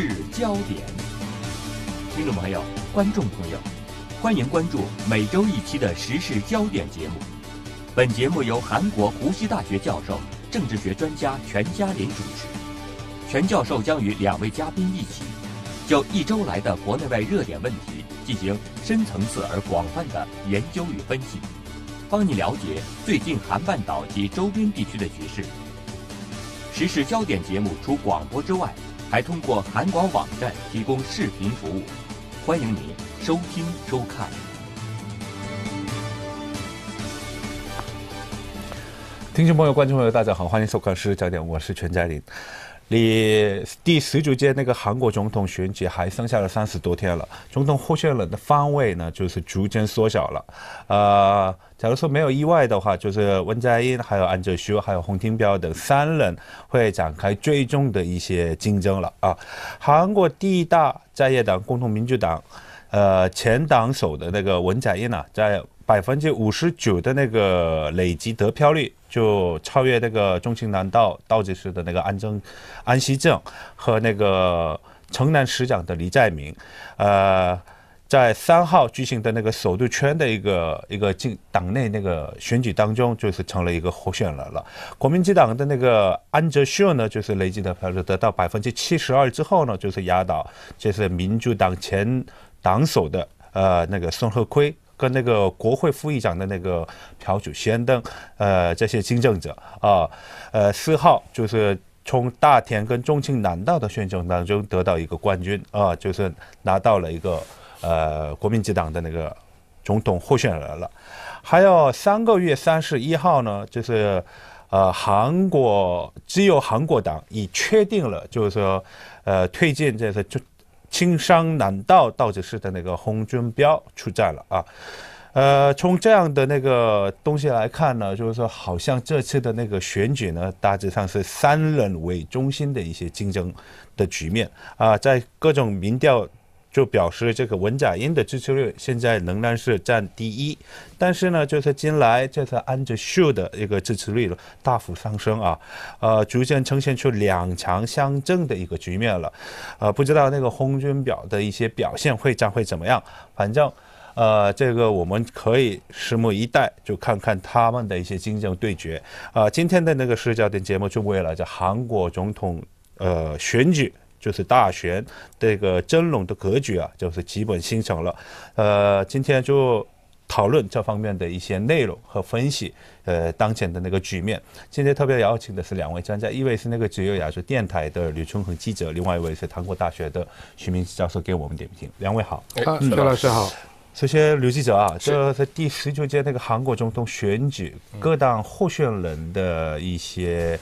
是焦点，听众朋友、观众朋友，欢迎关注每周一期的《时事焦点》节目。本节目由韩国湖西大学教授、政治学专家全家林主持。全教授将与两位嘉宾一起，就一周来的国内外热点问题进行深层次而广泛的研究与分析，帮你了解最近韩半岛及周边地区的局势。《时事焦点》节目除广播之外，还通过韩广网站提供视频服务，欢迎您收听收看。听众朋友、观众朋友，大家好，欢迎收看《时事焦点》，我是全佳林。离第十九届那个韩国总统选举还剩下了三十多天了，总统候选人的方位呢，就是逐渐缩小了。呃，假如说没有意外的话，就是文在寅、还有安哲修、还有洪庭彪等三人会展开最终的一些竞争了啊。韩国第一大在野党共同民主党，呃，前党首的那个文在寅呢，在百分之五十九的那个累积得票率就超越那个中庆南道道计时的那个安政安西正和那个城南市长的李在明，呃，在三号举行的那个首都圈的一个一个进党内那个选举当中，就是成了一个候选人了。国民党的那个安哲秀呢，就是累计得票数得到百分之七十二之后呢，就是压倒就是民主党前党首的呃那个孙鹤奎。跟那个国会副议长的那个“朴主先登”，呃，这些新政者啊，呃，四号就是从大田跟中庆南道的选战当中得到一个冠军啊，就是拿到了一个呃国民党的那个总统候选人了。还有三个月三十一号呢，就是呃韩国只有韩国党已确定了，就是说呃推荐这个就。青山难道道底是的那个红军标出战了啊？呃，从这样的那个东西来看呢，就是说，好像这次的那个选举呢，大致上是三人为中心的一些竞争的局面啊，在各种民调。就表示这个文在寅的支持率现在仍然是占第一，但是呢，就是近来这次安哲秀的一个支持率大幅上升啊，呃，逐渐呈现出两强相争的一个局面了，呃，不知道那个红军表的一些表现会将会怎么样，反正，呃，这个我们可以拭目以待，就看看他们的一些竞争对决。啊，今天的那个视角的节目就为了这韩国总统呃选举。就是大选这个争论的格局啊，就是基本形成了。呃，今天就讨论这方面的一些内容和分析。呃，当前的那个局面，今天特别邀请的是两位专家，一位是那个自由亚洲电台的吕春恒记者，另外一位是韩国大学的徐明教授，给我们点评。两位好，肖老师好。首先，吕记者啊，这是第十九届那个韩国总统选举各党候选人的一些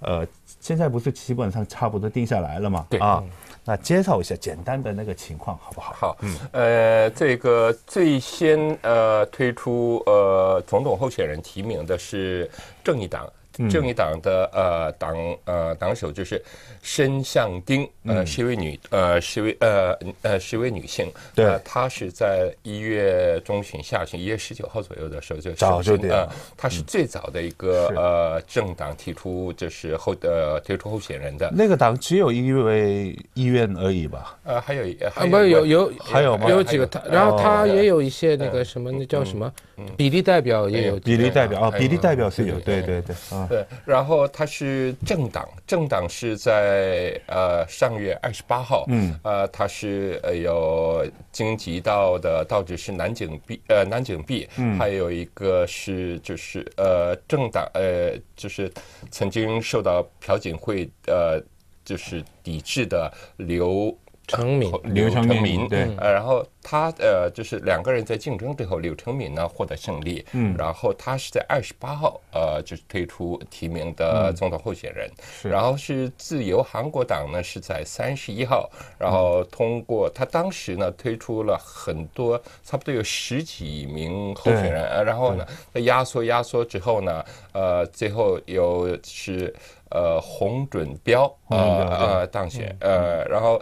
呃。现在不是基本上差不多定下来了嘛？对啊，那介绍一下简单的那个情况，好不好？好，呃，这个最先呃推出呃总统候选人提名的是正义党。正义党的呃党呃党首就是申向丁，呃是一位女呃一位呃呃是一位女性，对，她是在一月中旬下旬一月十九号左右的时候就早就呃，她是最早的一个呃政党提出就是后呃提出候选人的那个党只有一位议员而已吧？呃，还有一有没有有还有吗？有几个，然后他也有一些那个什么那叫什么比例代表也有比例代表啊，比例代表是有，对对对。对，然后他是政党，政党是在呃上月二十八号，嗯，呃，他是呃有晋级到的，到底是南景 B 呃南景 B，嗯，还有一个是就是呃政党呃就是曾经受到朴槿惠呃就是抵制的刘成敏，刘成敏，对，呃，然后。他呃，就是两个人在竞争之后，柳承敏呢获得胜利，然后他是在二十八号呃，就是推出提名的总统候选人，然后是自由韩国党呢是在三十一号，然后通过他当时呢推出了很多，差不多有十几名候选人，然后呢在压缩压缩之后呢，呃，最后有是呃洪准标啊当选，呃，然后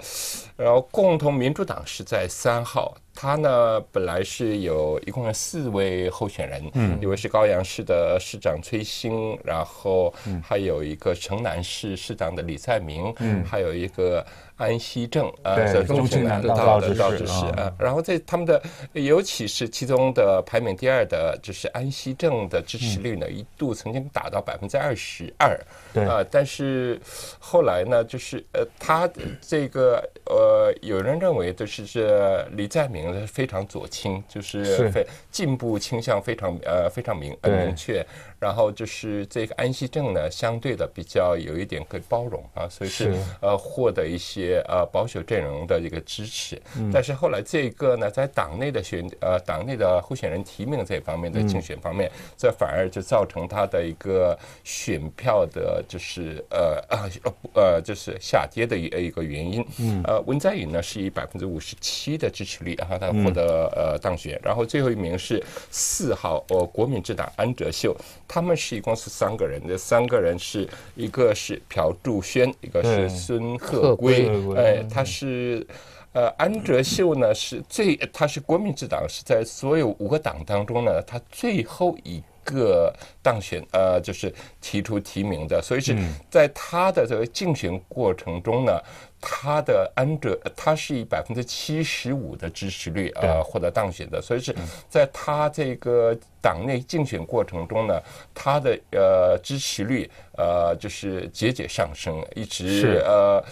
然后共同民主党是在三号。他呢，本来是有一共有四位候选人，嗯，一位是高阳市的市长崔兴，然后还有一个城南市市长的李在明，嗯，还有一个。安西正啊，中村的倒倒支持啊，然后在他们的，尤其是其中的排名第二的，就是安西正的支持率呢，一度曾经达到百分之二十二，对啊，但是后来呢，就是呃，他这个呃，有人认为就是这李在明非常左倾，就是非进步倾向非常呃非常明明确，然后就是这个安西正呢，相对的比较有一点更包容啊，所以是呃获得一些。呃，保守阵容的一个支持，但是后来这个呢，在党内的选呃，党内的候选人提名这方面的竞选方面，这反而就造成他的一个选票的，就是呃啊呃，就是下跌的一一个原因。呃，文在寅呢是以百分之五十七的支持率，然后他获得呃当选。然后最后一名是四号呃国民之党安哲秀，他们是一共是三个人，这三个人是一个是朴柱轩，一个是孙鹤圭。哎，他是，呃，安哲秀呢是最，他是国民之党，是在所有五个党当中呢，他最后一个当选，呃，就是提出提名的，所以是在他的这个竞选过程中呢，他的安哲他是以百分之七十五的支持率啊获得当选的，所以是在他这个党内竞选过程中呢，他的呃支持率。呃，就是节节上升，一直呃，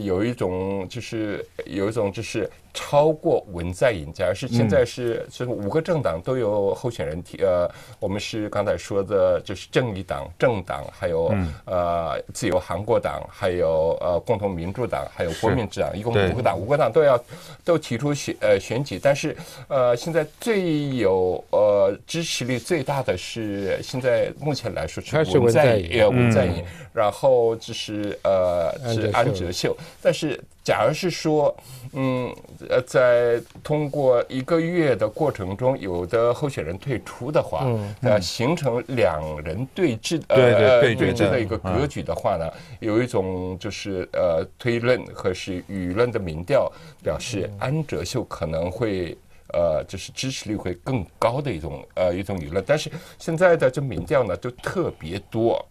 有一种就是有一种就是超过文在寅，家，是现在是是五个政党都有候选人提呃，我们是刚才说的，就是正义党、政党，还有呃自由韩国党，还有呃共同民主党，还有国民党，一共五个党，五个党都要都提出选呃选举，但是呃现在最有呃支持率最大的是现在目前来说是文在寅。在你，然后就是呃，是安哲秀。但是，假如是说，嗯，呃，在通过一个月的过程中，有的候选人退出的话，那形成两人对峙呃对峙的一个格局的话呢，有一种就是呃推论和是舆论的民调表示安哲秀可能会呃就是支持率会更高的一种呃一种舆论，但是现在的这民调呢就特别多。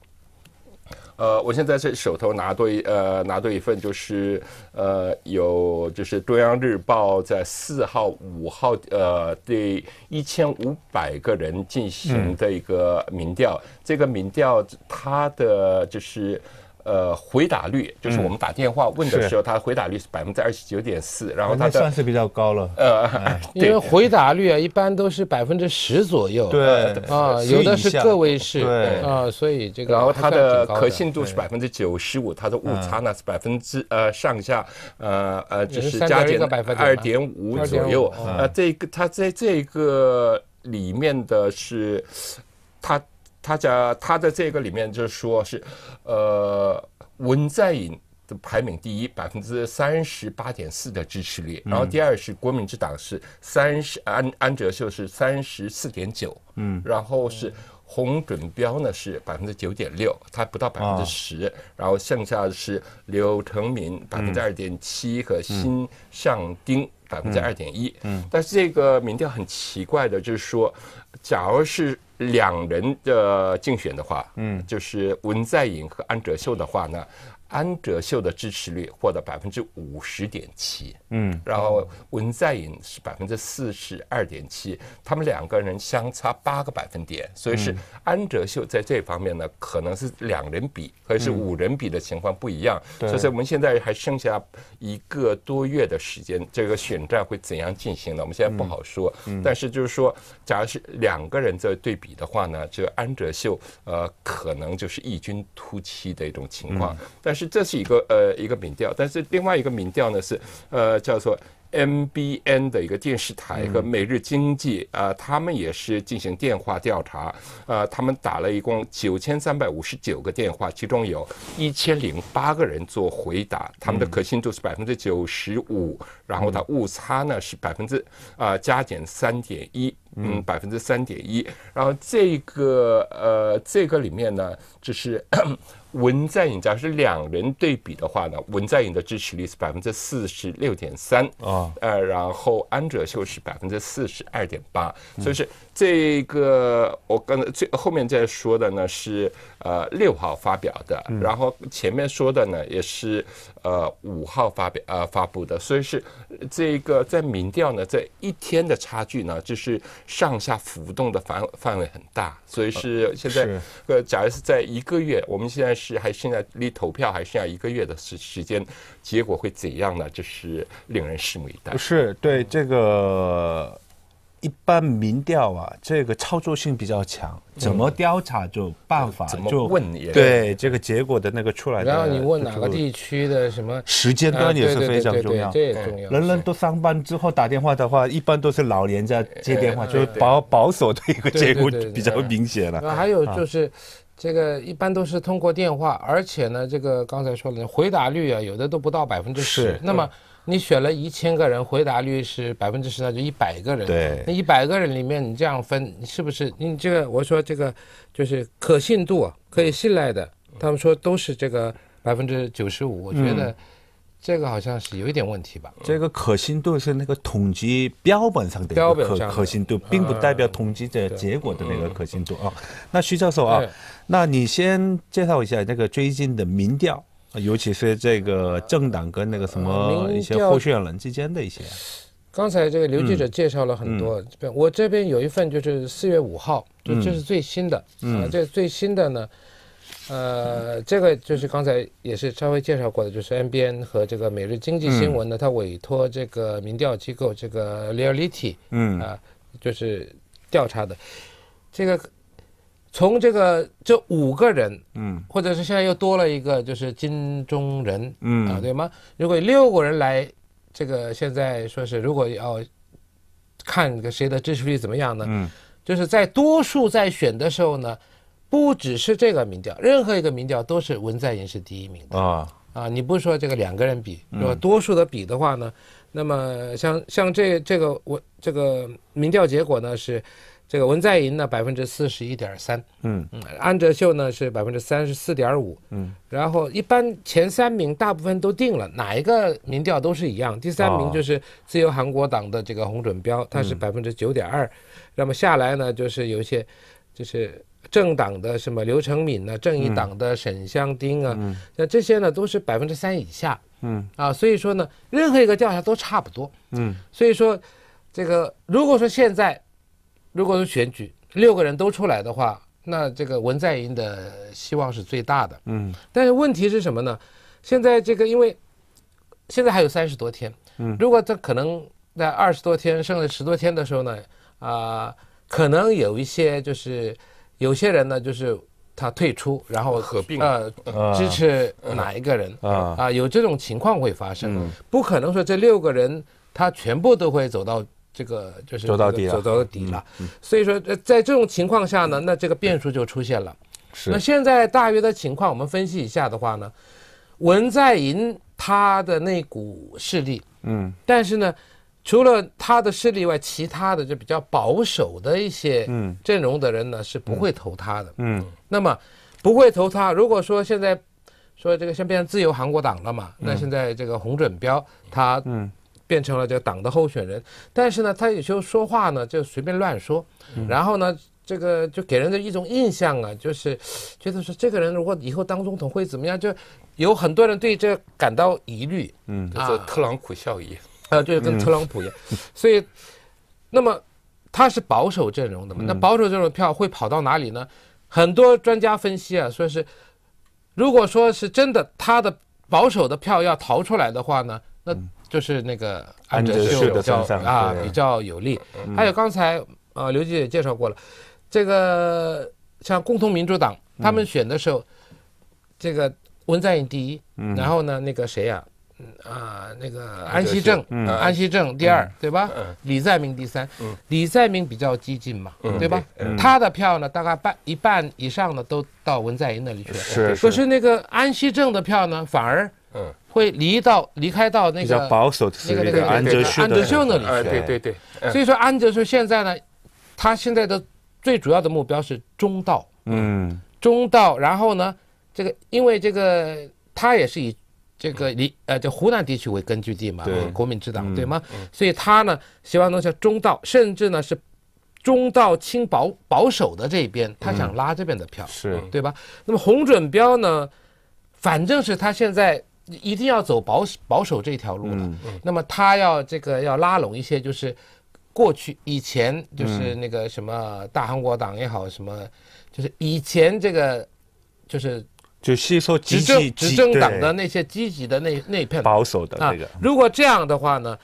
呃，我现在是手头拿多一呃，拿多一份，就是呃，有就是中央日报在四号、五号呃，对一千五百个人进行的一个民调，这个民调它的就是。呃，回答率就是我们打电话问的时候，它回答率是百分之二十九点四，然后它的算是比较高了。呃，因为回答率啊，一般都是百分之十左右，对啊，有的是个位数，对啊，所以这个然后它的可信度是百分之九十五，它的误差呢是百分之呃上下，呃呃就是加减二点五左右。呃，这个它在这个里面的是它。他家他的这个里面就是说是，呃，文在寅的排名第一，百分之三十八点四的支持率，然后第二是国民之党是三十，安安哲秀是三十四点九，嗯，然后是洪准标呢是百分之九点六，他不到百分之十，然后剩下的是刘成敏百分之二点七和新上丁百分之二点一，嗯，但是这个民调很奇怪的就是说，假如是。两人的竞选的话，嗯，就是文在寅和安哲秀的话呢。安哲秀的支持率获得百分之五十点七，嗯，然后文在寅是百分之四十二点七，他们两个人相差八个百分点，所以是安哲秀在这方面呢，可能是两人比或者是五人比的情况不一样。所以我们现在还剩下一个多月的时间，这个选战会怎样进行呢？我们现在不好说，但是就是说，假如是两个人在对比的话呢，就安哲秀呃，可能就是异军突起的一种情况，但是。是这是一个呃一个民调，但是另外一个民调呢是呃叫做 M B N 的一个电视台，和每日经济》啊，他们也是进行电话调查，呃，他们打了一共九千三百五十九个电话，其中有一千零八个人做回答，他们的可信度是百分之九十五，然后它误差呢是百分之啊加减三点一，嗯，百分之三点一，然后这个呃这个里面呢就是。文在寅如是两人对比的话呢，文在寅的支持率是百分之四十六点三啊，呃，然后安哲秀是百分之四十二点八，所以是。这个我刚才最后面再说的呢是呃六号发表的，然后前面说的呢也是呃五号发表呃发布的，所以是这个在民调呢在一天的差距呢就是上下浮动的范范围很大，所以是现在呃假如是在一个月，我们现在是还剩下离投票还剩下一个月的时时间，结果会怎样呢？这是令人拭目以待。不是对这个。一般民调啊，这个操作性比较强，怎么调查就办法，就问你对这个结果的那个出来。然后你问哪个地区的什么时间段也是非常重要，对对对对，这也重要。人人都上班之后打电话的话，一般都是老年家接电话，就是保保守的一个结果比较明显了。还有就是这个一般都是通过电话，而且呢，这个刚才说了，回答率啊，有的都不到百分之十，那么。你选了一千个人，回答率是百分之十，那就一百个人。对，那一百个人里面，你这样分，是不是？你这个，我说这个，就是可信度可以信赖的。他们说都是这个百分之九十五，我觉得这个好像是有一点问题吧。这个可信度是那个统计标本上的可可信度，并不代表统计的结果的那个可信度啊。那徐教授啊，那你先介绍一下那个最近的民调。尤其是这个政党跟那个什么一些候选人之间的一些。刚才这个刘记者介绍了很多，我这边有一份就是四月五号，就这是最新的。嗯。这最新的呢，呃，这个就是刚才也是稍微介绍过的，就是 n b N 和这个《每日经济新闻》呢，他委托这个民调机构这个 Learity，嗯啊，就是调查的，这个。从这个这五个人，嗯，或者是现在又多了一个，就是金钟仁，嗯啊，对吗？如果六个人来，这个现在说是如果要看个谁的支持率怎么样呢？嗯，就是在多数在选的时候呢，不只是这个民调，任何一个民调都是文在寅是第一名的啊啊，你不说这个两个人比，如果多数的比的话呢，那么像像这这个我这个民调结果呢是。这个文在寅呢，百分之四十一点三，嗯，安哲秀呢是百分之三十四点五，嗯，然后一般前三名大部分都定了，哪一个民调都是一样，第三名就是自由韩国党的这个洪准标，他是百分之九点二，那么下来呢就是有一些，就是政党的什么刘承敏啊，正义党的沈香丁啊，那这些呢都是百分之三以下，嗯，啊，所以说呢，任何一个调查都差不多，嗯，所以说，这个如果说现在。如果是选举，六个人都出来的话，那这个文在寅的希望是最大的。嗯，但是问题是什么呢？现在这个因为现在还有三十多天，嗯，如果他可能在二十多天、剩至十多天的时候呢，啊，可能有一些就是有些人呢，就是他退出，然后合并啊，支持哪一个人啊？啊，有这种情况会发生，不可能说这六个人他全部都会走到。这个就是走到底了，走到底了。所以说，在这种情况下呢，那这个变数就出现了。是。那现在大约的情况，我们分析一下的话呢，文在寅他的那股势力，嗯，但是呢，除了他的势力外，其他的就比较保守的一些阵容的人呢是不会投他的，嗯。那么不会投他。如果说现在说这个像变成自由韩国党了嘛，那现在这个洪准标他，嗯。变成了这个党的候选人，但是呢，他有时候说话呢就随便乱说，然后呢，这个就给人的一种印象啊，就是觉得说这个人如果以后当总统会怎么样，就有很多人对这感到疑虑，嗯啊，特朗普效应，啊，就是跟特朗普一样，所以那么他是保守阵容的嘛，那保守阵容票会跑到哪里呢？很多专家分析啊，说是如果说是真的他的保守的票要逃出来的话呢，那。就是那个安哲秀比较啊，比较有利。还有刚才啊，刘姐也介绍过了，这个像共同民主党，他们选的时候，这个文在寅第一，然后呢，那个谁呀，啊，那个安锡正，安锡正第二，对吧？李在明第三。李在明比较激进嘛，对吧？他的票呢，大概半一半以上的都到文在寅那里去了。可是那个安锡正的票呢，反而。嗯，会离到离开到那个比较保守的那个那个安德秀那里去，对对对。所以说安德秀现在呢，他现在的最主要的目标是中道，嗯，中道。然后呢，这个因为这个他也是以这个离呃，就湖南地区为根据地嘛，对国民之党对吗？所以他呢，希望能叫中道，甚至呢是中道轻保保守的这一边，他想拉这边的票，是对吧？那么洪准标呢，反正是他现在。一定要走保保守这条路了。那么他要这个要拉拢一些，就是过去以前就是那个什么大韩国党也好，什么就是以前这个就是就吸收执政执政党的那些积极的那那片保守的那个。如果这样的话呢，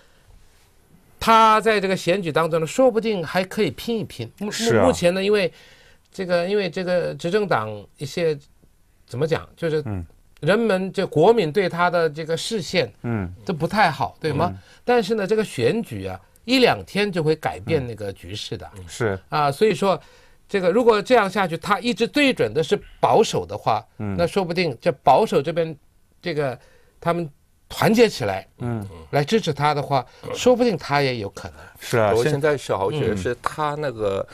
他在这个选举当中呢，说不定还可以拼一拼。目目前呢，因为这个因为这个执政党一些怎么讲，就是嗯。人们这国民对他的这个视线，嗯，都不太好，对吗？但是呢，这个选举啊，一两天就会改变那个局势的，是啊。所以说，这个如果这样下去，他一直对准的是保守的话，嗯，那说不定这保守这边，这个他们团结起来，嗯，来支持他的话，说不定他也有可能。是啊，我现在是好觉得是他那个。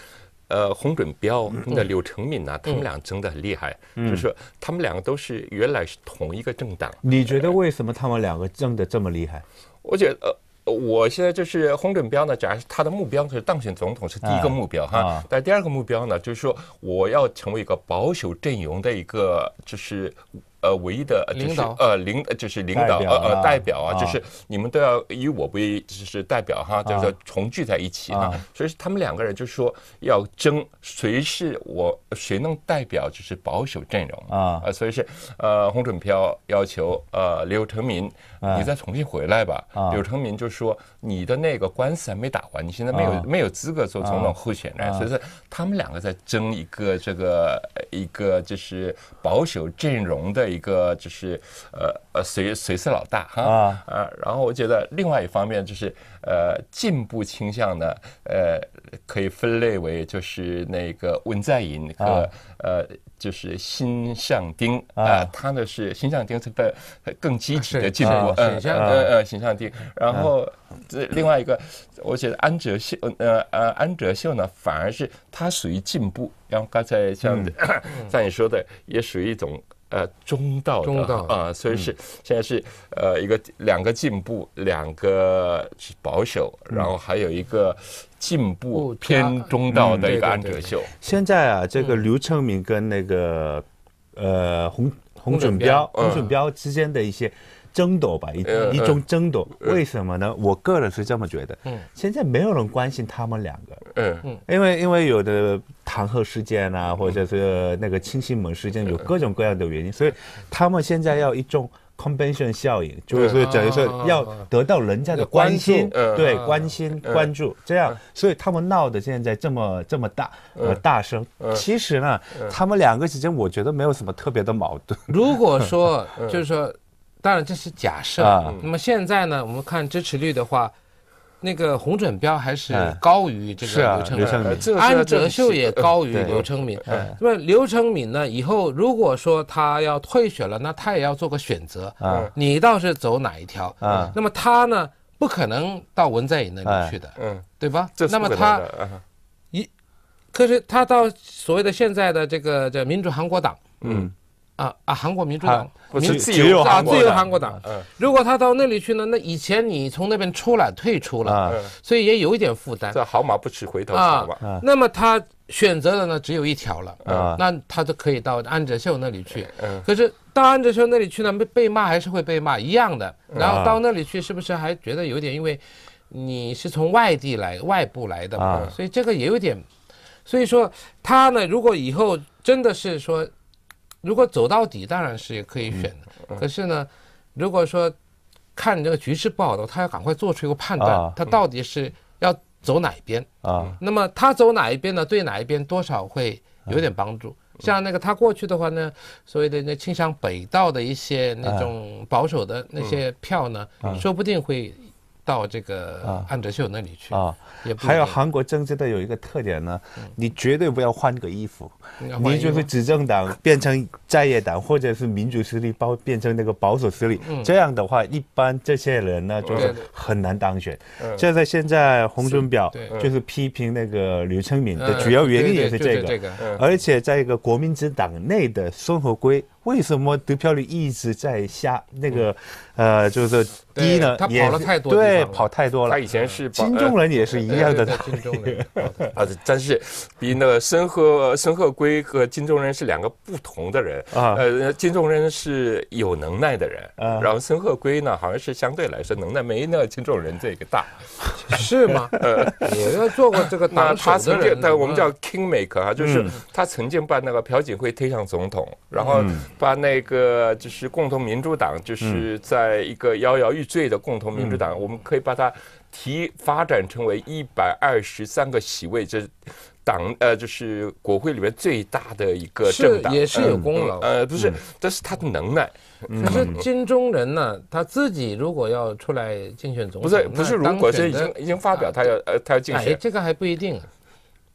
呃，洪准跟那柳成敏呢，他们俩争得很厉害，就是他们两个都是原来是同一个政党。你觉得为什么他们两个争得这么厉害？我觉得呃，我现在就是洪准彪呢，假如他的目标是当选总统是第一个目标哈，但第二个目标呢，就是说我要成为一个保守阵营的一个就是。呃，唯一的就是呃，领就是领导呃呃代表啊，就是你们都要以我为就是代表哈，就是说重聚在一起啊，所以是他们两个人就说要争谁是我，谁能代表就是保守阵容啊所以是呃红准飘要求呃刘成民。你再重新回来吧。柳成敏就说：“你的那个官司还没打完，你现在没有没有资格做总统候选人。”所以说，他们两个在争一个这个一个就是保守阵容的一个就是呃呃谁谁是老大哈啊。然后我觉得另外一方面就是呃进步倾向呢呃可以分类为就是那个文在寅和呃。就是心向丁啊，他呢是心向丁，这个更积极的进步，嗯嗯心象丁。然后这另外一个，我觉得安哲秀呃呃安哲秀呢，反而是他属于进步。然后刚才像 像你说的，也属于一种呃中道的啊，所以是现在是呃一个两个进步，两个保守，然后还有一个。进步偏中道的一个安哲秀。现在啊，这个刘成明跟那个呃洪洪准标洪准标之间的一些争夺吧，一一种争夺。为什么呢？我个人是这么觉得。嗯，现在没有人关心他们两个。嗯嗯，因为因为有的弹劾事件啊，或者是那个亲信门事件，有各种各样的原因，所以他们现在要一种。c o n v e n t i o n 效应，就是等于说要得到人家的关心，对关心关注，这样，所以他们闹的现在这么这么大、呃，大声。其实呢，他们两个之间，我觉得没有什么特别的矛盾。如果说，就是说，当然这是假设。那么现在呢，我们看支持率的话。那个洪准标还是高于这个刘成敏，安哲秀也高于刘成敏。那么刘成敏呢？以后如果说他要退选了，那他也要做个选择。你倒是走哪一条？啊，那么他呢？不可能到文在寅那里去的，嗯，对吧？那么他一，可是他到所谓的现在的这个叫民主韩国党，嗯。啊啊！韩国民主党，民啊，自由韩国党。如果他到那里去呢？那以前你从那边出来退出了，所以也有一点负担。这好马不吃回头草嘛。那么他选择的呢，只有一条了。那他就可以到安哲秀那里去。可是到安哲秀那里去呢，被被骂还是会被骂一样的。然后到那里去，是不是还觉得有点？因为你是从外地来，外部来的嘛，所以这个也有点。所以说他呢，如果以后真的是说。如果走到底，当然是也可以选的。可是呢，如果说看这个局势不好的，话，他要赶快做出一个判断，他到底是要走哪一边啊？那么他走哪一边呢？对哪一边多少会有点帮助。像那个他过去的话呢，所谓的那倾向北道的一些那种保守的那些票呢，说不定会。到这个安哲秀那里去啊，也还有韩国政治的有一个特点呢，你绝对不要换个衣服，你就是执政党变成在野党，或者是民主势力包变成那个保守势力，这样的话一般这些人呢就是很难当选。就在现在洪准表就是批评那个刘承敏的主要原因也是这个，而且在一个国民之党内的孙和圭。为什么得票率一直在下？那个，呃，就是低呢？他跑了太多，对，跑太多了。他以前是金钟人也是一样的。金钟人 啊，但是比那个申鹤、申鹤圭和金钟人是两个不同的人。啊，呃，金钟人是有能耐的人。嗯，然后申鹤圭呢，好像是相对来说能耐没那个金钟人这个大，是吗？呃，也做过这个大。他曾经，但我们叫 king maker 啊，就是他曾经把那个朴槿惠推向总统，然后。把那个就是共同民主党，就是在一个摇摇欲坠的共同民主党，我们可以把它提发展成为一百二十三个席位，这党呃就是国会里面最大的一个政党，也是有功劳呃不是，这是他的能耐。可是金钟仁呢，他自己如果要出来竞选总统，不是不是如果，这已经已经发表他要呃他要竞选，哎这个还不一定。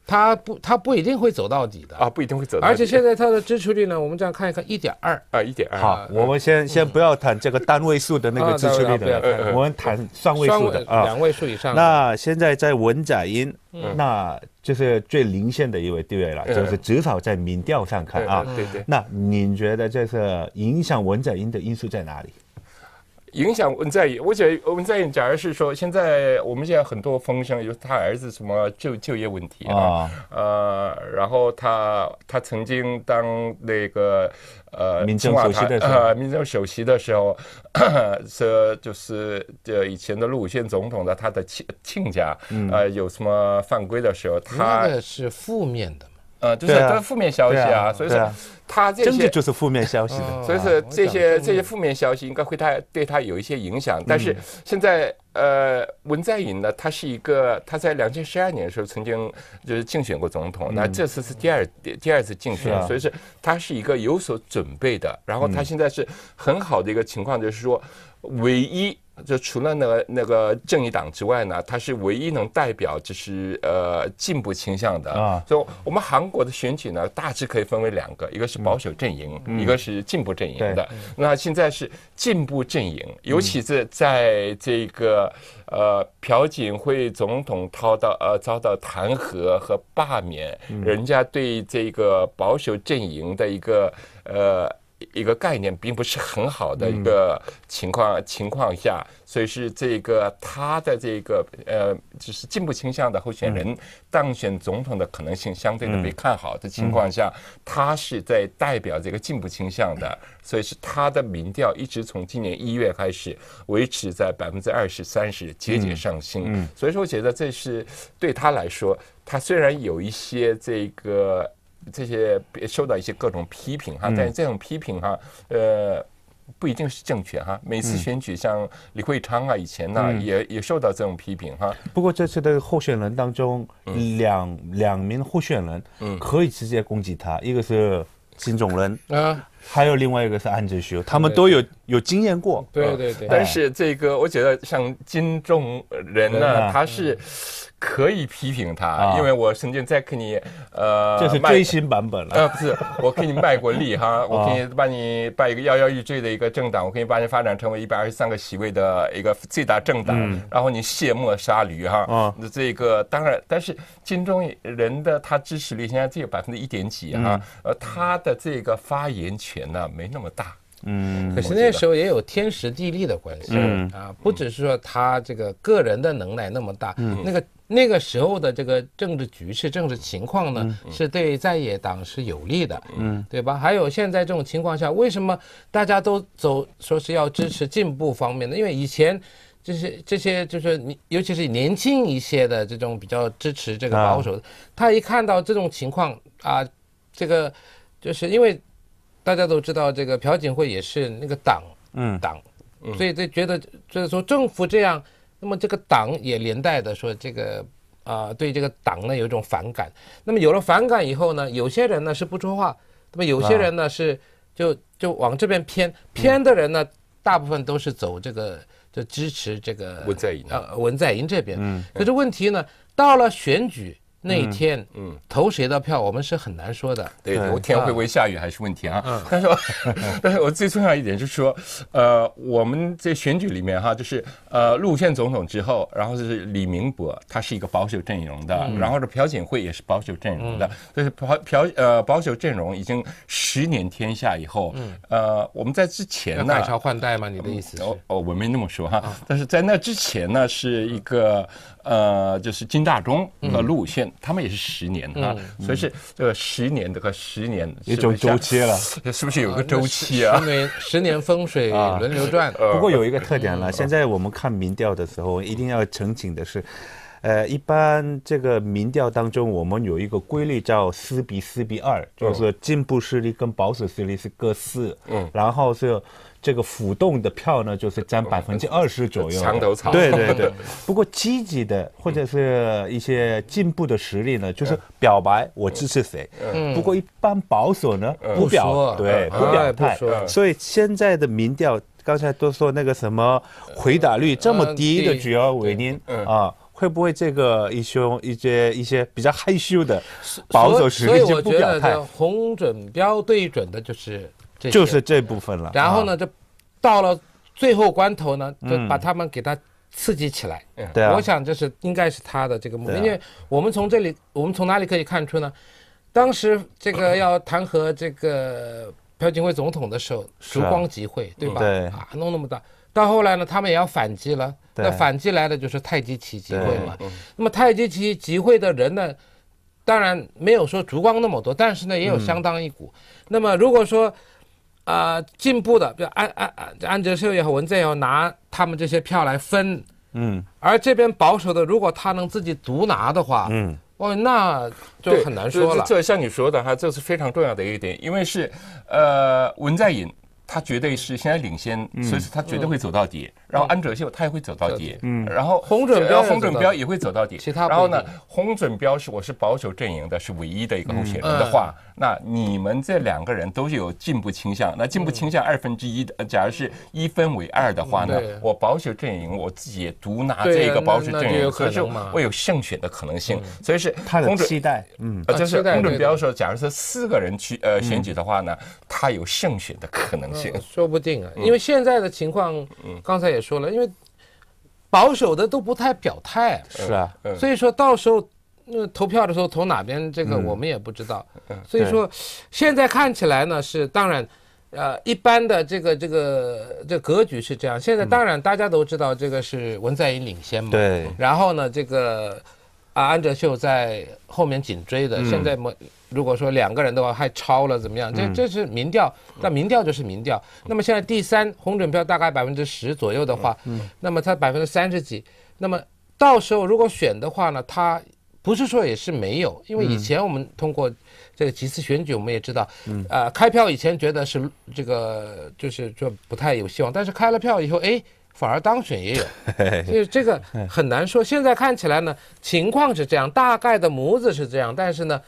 他不，他不一定会走到底的啊，不一定会走。而且现在他的支持率呢，我们这样看一看，一点二啊，一点二。好，我们先先不要谈这个单位数的那个支持率的，我们谈双位数的啊，两位数以上的。那现在在文在寅，那就是最领先的一位，地位了？就是至少在民调上看啊。对对。那你觉得这是影响文在寅的因素在哪里？影响文在寅，而且文在寅，假如是说，现在我们现在很多风声，有他儿子什么就就业问题啊，呃，然后他他曾经当那个呃，民政首席的，时呃，民政首席的时候是就是这以前的陆武宪总统的他的亲亲家，呃，有什么犯规的时候，他的是负面的。呃，就是都是负面消息啊，所以说他这些就是负面消息，所以说这些这些负面消息应该会他对他有一些影响。但是现在呃，文在寅呢，他是一个他在两千十二年的时候曾经就是竞选过总统，那这次是第二第二次竞选，所以说他是一个有所准备的。然后他现在是很好的一个情况，就是说唯一。就除了那个那个正义党之外呢，他是唯一能代表就是呃进步倾向的。啊，就我们韩国的选举呢，大致可以分为两个，一个是保守阵营，一个是进步阵营的。那现在是进步阵营，尤其是在这个呃朴槿惠总统遭到呃遭到弹劾和罢免，人家对这个保守阵营的一个呃。一个概念并不是很好的一个情况情况下，所以是这个他的这个呃，就是进步倾向的候选人当选总统的可能性相对的被看好的情况下，他是在代表这个进步倾向的，所以是他的民调一直从今年一月开始维持在百分之二十三十节节上升，所以说我觉得这是对他来说，他虽然有一些这个。这些受到一些各种批评哈，但这种批评哈，呃，不一定是正确哈。每次选举，像李慧昌啊，以前呢也也受到这种批评哈。不过这次的候选人当中，两两名候选人可以直接攻击他，一个是金钟仁啊，还有另外一个是安哲秀，他们都有有经验过。对对对。但是这个，我觉得像金钟仁呢，他是。可以批评他，因为我曾经在给你，呃，这是最新版本了。呃，不是，我给你卖过力哈，我给你把你把一个摇摇欲坠的一个政党，我给你把你发展成为一百二十三个席位的一个最大政党，然后你卸磨杀驴哈。啊，那这个当然，但是金钟人的他支持率现在只有百分之一点几哈，呃，他的这个发言权呢没那么大。嗯，可是那时候也有天时地利的关系嗯啊，不只是说他这个个人的能耐那么大，那个。那个时候的这个政治局势、政治情况呢，是对在野党是有利的，嗯，对吧？还有现在这种情况下，为什么大家都走说是要支持进步方面的？因为以前，这些这些就是你，尤其是年轻一些的这种比较支持这个保守的，他一看到这种情况啊，这个就是因为大家都知道，这个朴槿惠也是那个党，嗯，党，所以就觉得就是说政府这样。那么这个党也连带的说这个啊，对这个党呢有一种反感。那么有了反感以后呢，有些人呢是不说话，那么有些人呢是就就往这边偏偏的人呢，大部分都是走这个就支持这个文在寅啊，文在寅这边。嗯。可是问题呢，到了选举。那天，嗯，投谁的票我们是很难说的。对，头天会不会下雨还是问题啊？但是，但是我最重要一点就是说，呃，我们在选举里面哈，就是呃，路线总统之后，然后就是李明博，他是一个保守阵容的，然后是朴槿惠也是保守阵容的，就是朴朴呃保守阵容已经十年天下以后，呃，我们在之前呢，改朝换代吗？你的意思？哦，我没那么说哈，但是在那之前呢，是一个。呃，就是金大中和路线，他们也是十年啊，所以是这个十年的和十年一种周期了，是不是有个周期啊？十年，十年风水轮流转。不过有一个特点了，现在我们看民调的时候，一定要澄清的是。呃，一般这个民调当中，我们有一个规律叫四比四比二，就是进步势力跟保守势力是各四，嗯，然后是这个浮动的票呢，就是占百分之二十左右。墙头草，对 对对。不过积极的或者是一些进步的实力呢，就是表白我支持谁。嗯。不过一般保守呢，不表对不表态。所以现在的民调，刚才都说那个什么回答率这么低的主要原因啊。会不会这个一些一些一些比较害羞的保守势力就不表态？红准标对准的就是就是这部分了。然后呢，这到了最后关头呢，就把他们给他刺激起来。对我想这是应该是他的这个目的。因为我们从这里，我们从哪里可以看出呢？当时这个要弹劾这个朴槿惠总统的时候，烛光集会对吧？啊，弄那么大。到后来呢，他们也要反击了。那反击来的就是太极旗集会嘛。那么太极旗集会的人呢，当然没有说烛光那么多，但是呢也有相当一股。那么如果说，呃，进步的，比如安安安安哲秀也好，文在寅拿他们这些票来分，嗯，而这边保守的，如果他能自己独拿的话，嗯，哇，那就很难说了。这像你说的哈，这是非常重要的一点，因为是呃文在寅。他绝对是现在领先，所以说他绝对会走到底。然后安哲秀他也会走到底，嗯，然后洪准标洪准标也会走到底。其他然后呢？洪准标是我是保守阵营的，是唯一的一个候选人的话。那你们这两个人都是有进步倾向，那进步倾向二分之一的，假如是一分为二的话呢？我保守阵营我自己也独拿这个保守阵营，我有胜选的可能性，所以是他的期待，嗯，就是公准标说，假如是四个人去呃选举的话呢，他有胜选的可能性，说不定啊，因为现在的情况，刚才也说了，因为保守的都不太表态，是啊，所以说到时候。那投票的时候投哪边？这个我们也不知道。所以说，现在看起来呢是当然，呃，一般的这个这个这格局是这样。现在当然大家都知道这个是文在寅领先嘛。对。然后呢，这个，啊安哲秀在后面紧追的。现在么，如果说两个人的话还超了怎么样？这这是民调，那民调就是民调。那么现在第三红准票大概百分之十左右的话，嗯，那么他百分之三十几。那么到时候如果选的话呢，他。不是说也是没有，因为以前我们通过这个几次选举，我们也知道，呃，开票以前觉得是这个就是说不太有希望，但是开了票以后，哎，反而当选也有，所 以这个很难说。现在看起来呢，情况是这样，大概的模子是这样，但是呢，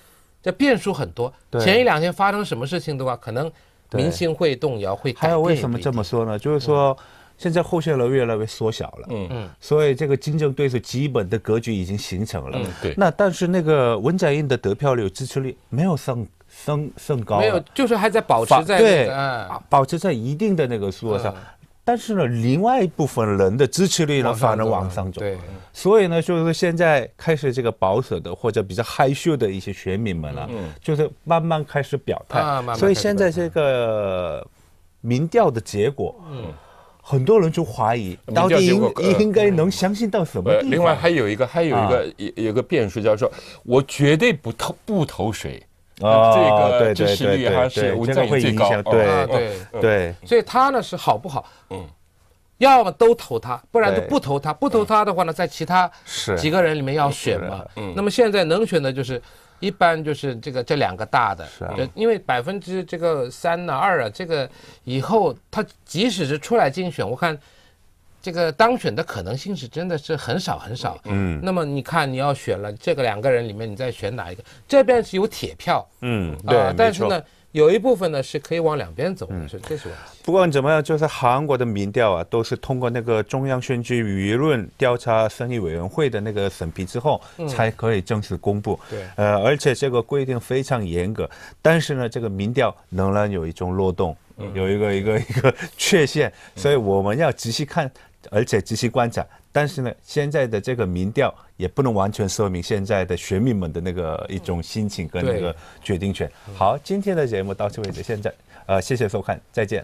这变数很多。前一两天发生什么事情的话，可能民心会动摇，会还有为什么这么说呢？就是说。现在候选人越来越缩小了，嗯嗯，所以这个竞争对手基本的格局已经形成了，对。那但是那个文在寅的得票率支持率没有升升升高，没有，就是还在保持在对，保持在一定的那个数额上。但是呢，另外一部分人的支持率呢，反而往上走。对，所以呢，就是现在开始这个保守的或者比较害羞的一些选民们了，嗯、就是慢慢开始表态。啊，慢慢。所以现在这个民调的结果，嗯。很多人就怀疑到底应应该能相信到什么地另外还有一个，还有一个有有个变数，叫做我绝对不投不投谁。哦，这个支持率还是我现在最高。对对对，所以他呢是好不好？嗯，要么都投他，不然就不投他。不投他的话呢，在其他几个人里面要选嘛。嗯，那么现在能选的就是。一般就是这个这两个大的，因为百分之这个三啊二啊，这个以后他即使是出来竞选，我看这个当选的可能性是真的是很少很少。嗯，那么你看你要选了这个两个人里面，你再选哪一个？这边是有铁票。嗯，对，是呢。有一部分呢是可以往两边走，是这是问题。不管怎么样，就是韩国的民调啊，都是通过那个中央选举舆论调查审议委员会的那个审批之后，才可以正式公布。对，呃，而且这个规定非常严格，但是呢，这个民调仍然有一种漏洞，有一个一个一个缺陷，所以我们要仔细看，而且仔细观察。但是呢，现在的这个民调也不能完全说明现在的选民们的那个一种心情跟那个决定权。好，今天的节目到此为止。现在，呃，谢谢收看，再见。